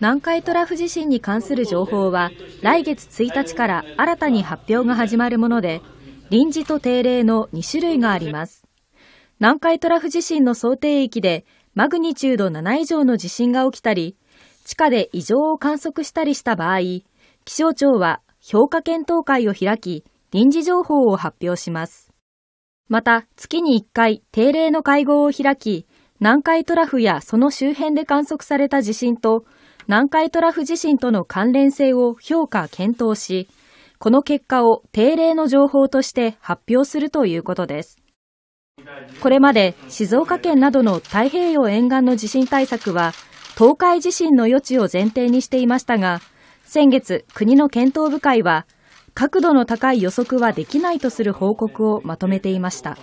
南海トラフ地震に関する情報は来月1日から新たに発表が始まるもので臨時と定例の2種類があります南海トラフ地震の想定域でマグニチュード7以上の地震が起きたり地下で異常を観測したりした場合気象庁は評価検討会を開き臨時情報を発表しますまた月に1回定例の会合を開き南海トラフやその周辺で観測された地震と南海トラフ地震との関連性を評価・検討し、この結果を定例の情報として発表するということです。これまで静岡県などの太平洋沿岸の地震対策は、東海地震の余地を前提にしていましたが、先月、国の検討部会は、角度の高い予測はできないとする報告をまとめていました。